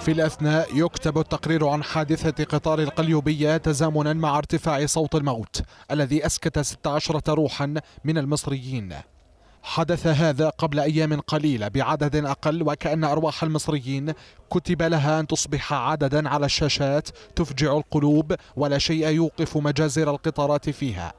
في الأثناء يكتب التقرير عن حادثة قطار القليوبية تزامنا مع ارتفاع صوت الموت الذي أسكت 16 روحا من المصريين حدث هذا قبل أيام قليلة بعدد أقل وكأن أرواح المصريين كتب لها أن تصبح عددا على الشاشات تفجع القلوب ولا شيء يوقف مجازر القطارات فيها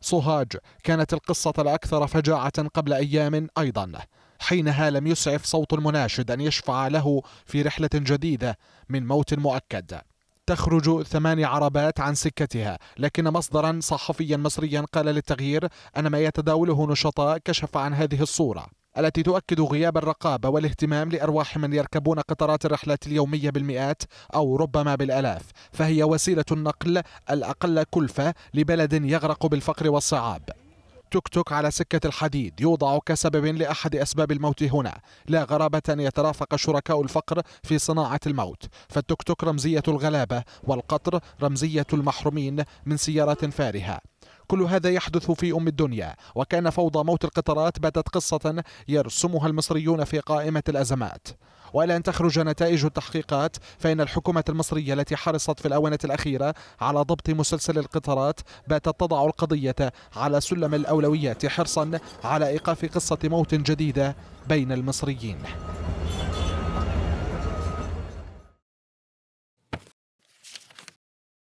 صهاج كانت القصة الأكثر فجاعة قبل أيام أيضا حينها لم يسعف صوت المناشد أن يشفع له في رحلة جديدة من موت مؤكد تخرج ثمان عربات عن سكتها لكن مصدرا صحفيا مصريا قال للتغيير أن ما يتداوله نشطاء كشف عن هذه الصورة التي تؤكد غياب الرقابة والاهتمام لأرواح من يركبون قطارات الرحلات اليومية بالمئات أو ربما بالألاف فهي وسيلة النقل الأقل كلفة لبلد يغرق بالفقر والصعاب توك توك على سكة الحديد يوضع كسبب لأحد أسباب الموت هنا لا غرابة أن يترافق شركاء الفقر في صناعة الموت فالتوك توك رمزية الغلابة والقطر رمزية المحرومين من سيارة فارهة كل هذا يحدث في أم الدنيا وكان فوضى موت القطارات باتت قصة يرسمها المصريون في قائمة الأزمات وإلى أن تخرج نتائج التحقيقات فإن الحكومة المصرية التي حرصت في الآونة الأخيرة على ضبط مسلسل القطارات باتت تضع القضية على سلم الأولويات حرصا على إيقاف قصة موت جديدة بين المصريين